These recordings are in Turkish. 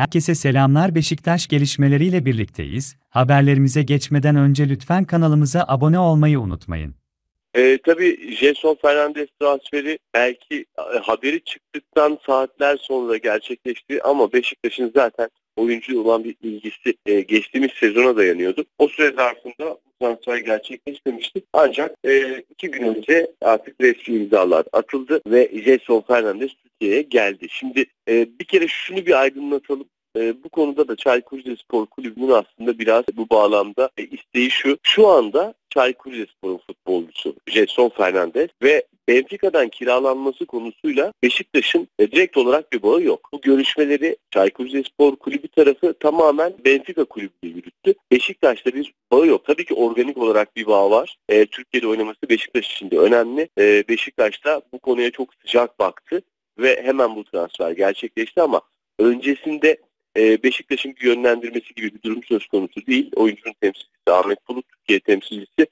Herkese selamlar Beşiktaş gelişmeleriyle birlikteyiz. Haberlerimize geçmeden önce lütfen kanalımıza abone olmayı unutmayın. E, tabii Jason Fernandez transferi belki e, haberi çıktıktan saatler sonra gerçekleşti ama Beşiktaş'ın zaten oyuncu olan bir ilgisi e, geçtiğimiz sezona dayanıyordu. O süre zarfında transfer gerçekleşmemişti. Ancak e, iki gün önce artık resmi imzalar atıldı ve Jason Fernandez Türkiye'ye geldi. Şimdi e, bir kere şunu bir aydınlatalım. E, bu konuda da Çaykur Rizespor Kulübü'nün aslında biraz bu bağlamda e, isteği şu. Şu anda Çaykur Rizespor'un futbolcusu Jason Fernandez ve Benfica'dan kiralanması konusuyla Beşiktaş'ın e, direkt olarak bir bağı yok. Bu görüşmeleri Çaykur Rizespor kulübü tarafı tamamen Benfica kulübüyle yürüttü. Beşiktaş'ta bir bağı yok. Tabii ki organik olarak bir bağ var. E, Türkiye'de oynaması Beşiktaş için de önemli. E, Beşiktaş da bu konuya çok sıcak baktı ve hemen bu transfer gerçekleşti ama öncesinde e, Beşiktaş'ın yönlendirmesi gibi bir durum söz konusu değil. Oyuncunun temsilcisi Ahmet Bulut, Türkiye temsilcisi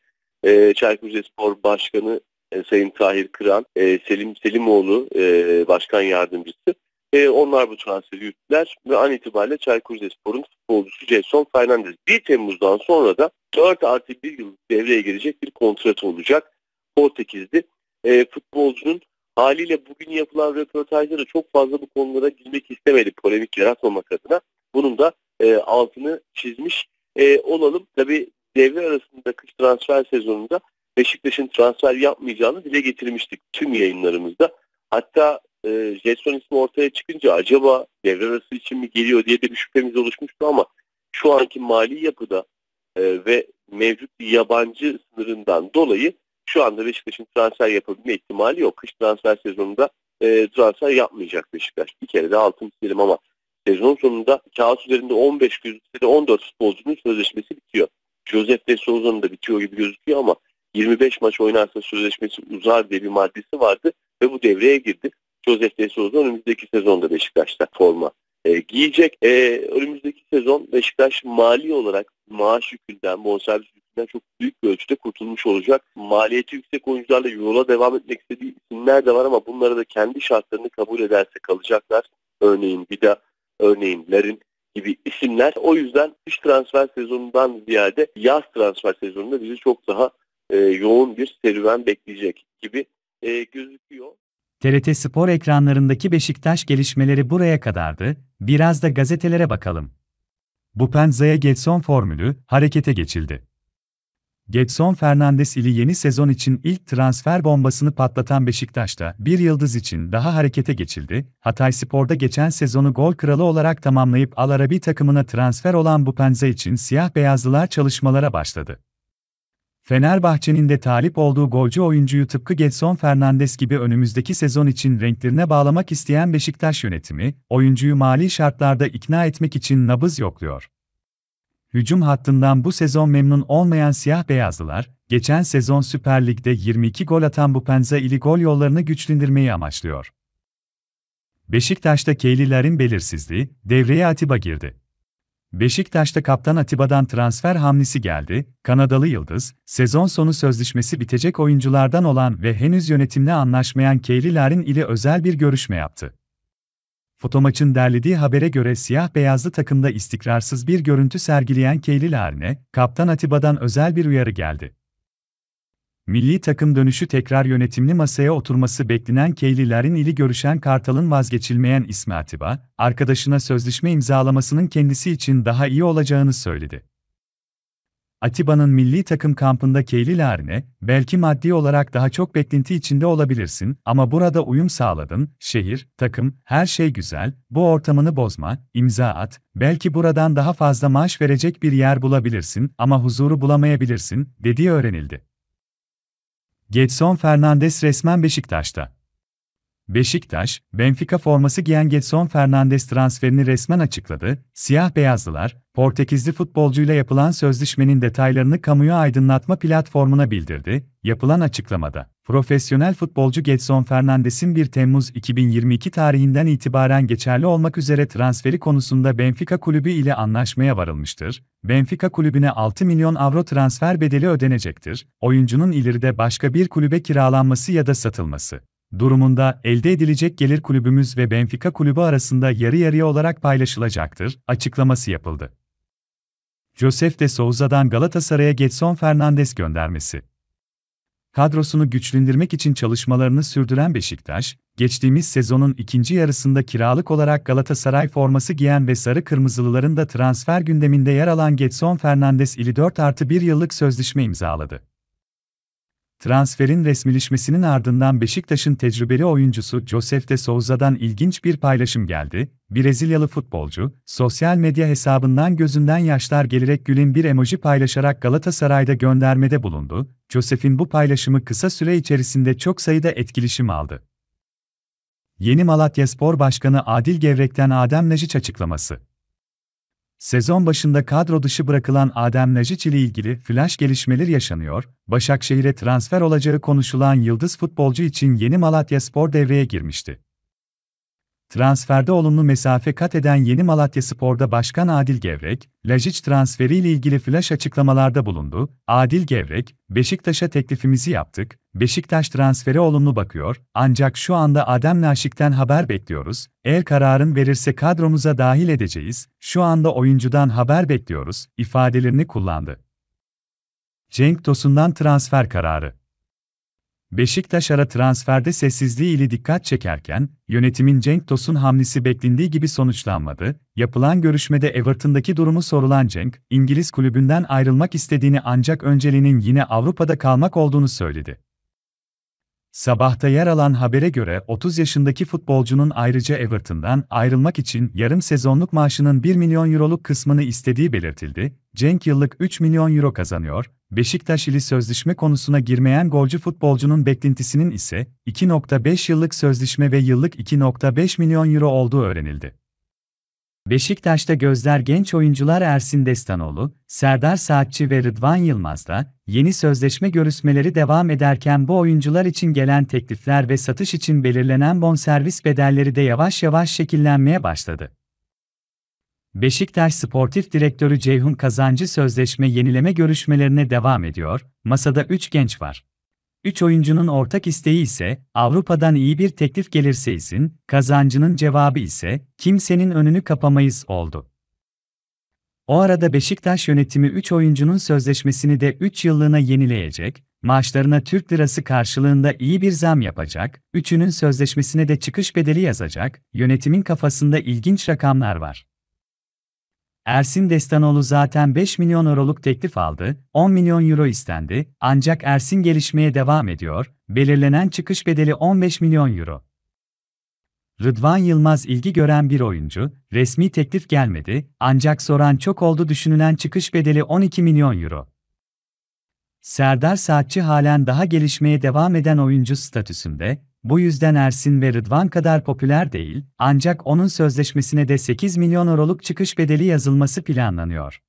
e, Çaykur Rizespor Başkanı e, Sayın Tahir Kıran, e, Selim Selimoğlu e, Başkan Yardımcısı. E, onlar bu transferi yürüttüler ve an itibariyle Çaykur Rizespor'un futbolcusu Jason Fernandez 1 Temmuz'dan sonra da 4 artı 1 yıl devreye girecek bir kontrat olacak Portekizli. E, futbolcunun haliyle bugün yapılan röportajda da çok fazla bu konulara girmek istemedi polemik yaratmamak adına. Bunun da e, altını çizmiş e, olalım. Tabi devre arasında kış transfer sezonunda Beşiktaş'ın transfer yapmayacağını dile getirmiştik tüm yayınlarımızda. Hatta e, Jetson ismi ortaya çıkınca acaba devre arası için mi geliyor diye bir şüphemiz oluşmuştu ama şu anki mali yapıda e, ve mevcut yabancı sınırından dolayı şu anda Beşiktaş'ın transfer yapabilme ihtimali yok. Kış transfer sezonunda e, transfer yapmayacak Beşiktaş. Bir kere de altın isterim ama sezon sonunda kağıt üzerinde 15 gözükse 14 futbolcunun sözleşmesi bitiyor. Joseph de Souza'nın da bitiyor gibi gözüküyor ama 25 maç oynarsa sözleşmesi uzar diye bir maddesi vardı ve bu devreye girdi. Josef de Souza önümüzdeki sezonda Beşiktaş'ta forma e, giyecek. E, önümüzdeki sezon Beşiktaş mali olarak maaş yükünden, bonservis yükünden çok büyük bir ölçüde kurtulmuş olacak. Maliyeti yüksek oyuncularla yola devam etmek istediği isimler de var ama bunlara da kendi şartlarını kabul ederse kalacaklar. Örneğin Vida, örneğin Lerin gibi isimler. O yüzden iş transfer sezonundan ziyade yaz transfer sezonunda bizi çok daha e, yoğun bir serüven bekleyecek gibi e, gözüküyor. TRT Spor ekranlarındaki Beşiktaş gelişmeleri buraya kadardı, biraz da gazetelere bakalım. Bu Penza'ya Getson formülü harekete geçildi. Getson Fernandes ili yeni sezon için ilk transfer bombasını patlatan Beşiktaş'ta bir yıldız için daha harekete geçildi. Hatay Spor'da geçen sezonu gol kralı olarak tamamlayıp Al Alarabi takımına transfer olan bu Penza için siyah beyazlılar çalışmalara başladı. Fenerbahçe'nin de talip olduğu golcü oyuncuyu tıpkı Gelson Fernandes gibi önümüzdeki sezon için renklerine bağlamak isteyen Beşiktaş yönetimi, oyuncuyu mali şartlarda ikna etmek için nabız yokluyor. Hücum hattından bu sezon memnun olmayan siyah beyazlılar, geçen sezon Süper Lig'de 22 gol atan Bupenza ili gol yollarını güçlendirmeyi amaçlıyor. Beşiktaş'ta Keyliler'in belirsizliği, devreye Atiba girdi. Beşiktaş'ta kaptan Atiba'dan transfer hamlesi geldi. Kanadalı Yıldız, sezon sonu sözleşmesi bitecek oyunculardan olan ve henüz yönetimle anlaşmayan Keyli Larin ile özel bir görüşme yaptı. Fotomaç'ın derlediği habere göre siyah-beyazlı takımda istikrarsız bir görüntü sergileyen Keyli Larin'e, kaptan Atiba'dan özel bir uyarı geldi milli takım dönüşü tekrar yönetimli masaya oturması beklenen Keyliler'in ili görüşen Kartal'ın vazgeçilmeyen ismi Atiba, arkadaşına sözleşme imzalamasının kendisi için daha iyi olacağını söyledi. Atiba'nın milli takım kampında Keyli Larne, belki maddi olarak daha çok beklenti içinde olabilirsin ama burada uyum sağladın, şehir, takım, her şey güzel, bu ortamını bozma, imza at, belki buradan daha fazla maaş verecek bir yer bulabilirsin ama huzuru bulamayabilirsin, dediği öğrenildi. Getson Fernandes resmen Beşiktaş'ta. Beşiktaş, Benfica forması giyen Getson Fernandes transferini resmen açıkladı. Siyah beyazlılar, Portekizli futbolcuyla yapılan sözleşmenin detaylarını kamuya aydınlatma platformuna bildirdi. Yapılan açıklamada profesyonel futbolcu Getson Fernandes'in 1 Temmuz 2022 tarihinden itibaren geçerli olmak üzere transferi konusunda Benfica kulübü ile anlaşmaya varılmıştır. Benfica kulübüne 6 milyon avro transfer bedeli ödenecektir. Oyuncunun ileride başka bir kulübe kiralanması ya da satılması durumunda elde edilecek gelir kulübümüz ve Benfica kulübü arasında yarı yarıya olarak paylaşılacaktır açıklaması yapıldı. Josef de Souza'dan Galatasaray'a Getson Fernandes göndermesi kadrosunu güçlendirmek için çalışmalarını sürdüren Beşiktaş, geçtiğimiz sezonun ikinci yarısında kiralık olarak Galatasaray forması giyen ve sarı kırmızılıların da transfer gündeminde yer alan Getson Fernandes ili 4 artı 1 yıllık sözleşme imzaladı. Transferin resmileşmesinin ardından Beşiktaş'ın tecrübeli oyuncusu Josef de Souza'dan ilginç bir paylaşım geldi. Brezilyalı futbolcu, sosyal medya hesabından gözünden yaşlar gelerek gülen bir emoji paylaşarak Galatasaray'da göndermede bulundu. Josef'in bu paylaşımı kısa süre içerisinde çok sayıda etkileşim aldı. Yeni Malatya Spor Başkanı Adil Gevrek'ten Adem Necic açıklaması Sezon başında kadro dışı bırakılan Adem Najic ile ilgili flash gelişmeler yaşanıyor, Başakşehir'e transfer olacağı konuşulan yıldız futbolcu için yeni Malatya Spor devreye girmişti. Transferde olumlu mesafe kat eden yeni Malatya Spor'da Başkan Adil Gevrek, Lajic transferiyle ilgili flash açıklamalarda bulundu. Adil Gevrek, Beşiktaş'a teklifimizi yaptık, Beşiktaş transferi olumlu bakıyor, ancak şu anda Adem Naşik'ten haber bekliyoruz, eğer kararın verirse kadromuza dahil edeceğiz, şu anda oyuncudan haber bekliyoruz, ifadelerini kullandı. Cenk Tosun'dan transfer kararı Beşiktaş ara transferde sessizliği ile dikkat çekerken, yönetimin Cenk Tosun hamlesi beklendiği gibi sonuçlanmadı. Yapılan görüşmede Everton'daki durumu sorulan Cenk, İngiliz kulübünden ayrılmak istediğini ancak önceliğinin yine Avrupa'da kalmak olduğunu söyledi. Sabahta yer alan habere göre 30 yaşındaki futbolcunun ayrıca Everton'dan ayrılmak için yarım sezonluk maaşının 1 milyon euroluk kısmını istediği belirtildi. Cenk yıllık 3 milyon euro kazanıyor. Beşiktaş ili sözleşme konusuna girmeyen golcü futbolcunun beklentisinin ise 2.5 yıllık sözleşme ve yıllık 2.5 milyon euro olduğu öğrenildi. Beşiktaş'ta gözler genç oyuncular Ersin Destanoğlu, Serdar Saatçi ve Rıdvan Yılmaz'da yeni sözleşme görüşmeleri devam ederken bu oyuncular için gelen teklifler ve satış için belirlenen bonservis bedelleri de yavaş yavaş şekillenmeye başladı. Beşiktaş Sportif Direktörü Ceyhun Kazancı sözleşme yenileme görüşmelerine devam ediyor, masada 3 genç var. Üç oyuncunun ortak isteği ise, Avrupa'dan iyi bir teklif gelirse izin, kazancının cevabı ise, kimsenin önünü kapamayız oldu. O arada Beşiktaş yönetimi 3 oyuncunun sözleşmesini de 3 yıllığına yenileyecek, maaşlarına Türk lirası karşılığında iyi bir zam yapacak, üçünün sözleşmesine de çıkış bedeli yazacak, yönetimin kafasında ilginç rakamlar var. Ersin Destanoğlu zaten 5 milyon euroluk teklif aldı, 10 milyon euro istendi, ancak Ersin gelişmeye devam ediyor, belirlenen çıkış bedeli 15 milyon euro. Rıdvan Yılmaz ilgi gören bir oyuncu, resmi teklif gelmedi, ancak soran çok oldu düşünülen çıkış bedeli 12 milyon euro. Serdar Saatçı halen daha gelişmeye devam eden oyuncu statüsünde, bu yüzden Ersin ve Rıdvan kadar popüler değil, ancak onun sözleşmesine de 8 milyon euroluk çıkış bedeli yazılması planlanıyor.